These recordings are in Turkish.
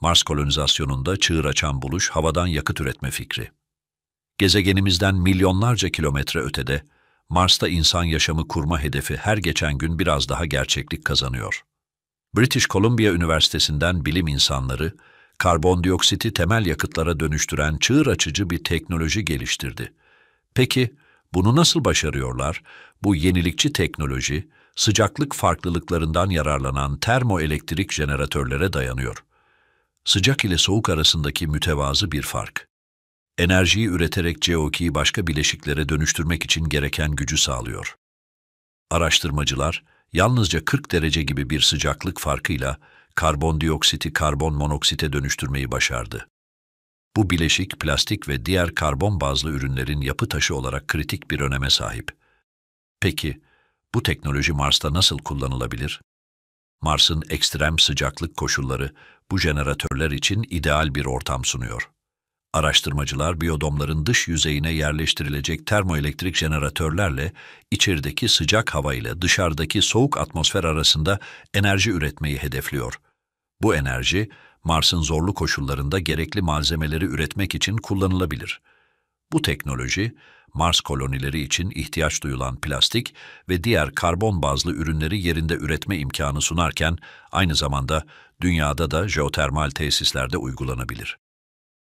Mars kolonizasyonunda çığır açan buluş havadan yakıt üretme fikri. Gezegenimizden milyonlarca kilometre ötede, Mars'ta insan yaşamı kurma hedefi her geçen gün biraz daha gerçeklik kazanıyor. British Columbia Üniversitesi'nden bilim insanları, karbondioksiti temel yakıtlara dönüştüren çığır açıcı bir teknoloji geliştirdi. Peki, bunu nasıl başarıyorlar? Bu yenilikçi teknoloji, sıcaklık farklılıklarından yararlanan termoelektrik jeneratörlere dayanıyor sıcak ile soğuk arasındaki mütevazı bir fark. Enerjiyi üreterek CO2'yi başka bileşiklere dönüştürmek için gereken gücü sağlıyor. Araştırmacılar, yalnızca 40 derece gibi bir sıcaklık farkıyla karbondioksiti karbon monoksite dönüştürmeyi başardı. Bu bileşik, plastik ve diğer karbon bazlı ürünlerin yapı taşı olarak kritik bir öneme sahip. Peki, bu teknoloji Mars'ta nasıl kullanılabilir? Mars'ın ekstrem sıcaklık koşulları bu jeneratörler için ideal bir ortam sunuyor. Araştırmacılar biyodomların dış yüzeyine yerleştirilecek termoelektrik jeneratörlerle içerideki sıcak hava ile dışarıdaki soğuk atmosfer arasında enerji üretmeyi hedefliyor. Bu enerji Mars'ın zorlu koşullarında gerekli malzemeleri üretmek için kullanılabilir. Bu teknoloji, Mars kolonileri için ihtiyaç duyulan plastik ve diğer karbon bazlı ürünleri yerinde üretme imkanı sunarken, aynı zamanda dünyada da jeotermal tesislerde uygulanabilir.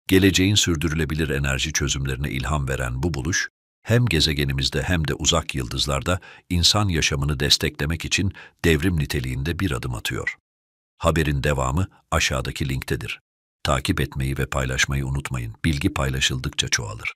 Geleceğin sürdürülebilir enerji çözümlerine ilham veren bu buluş, hem gezegenimizde hem de uzak yıldızlarda insan yaşamını desteklemek için devrim niteliğinde bir adım atıyor. Haberin devamı aşağıdaki linktedir. Takip etmeyi ve paylaşmayı unutmayın. Bilgi paylaşıldıkça çoğalır.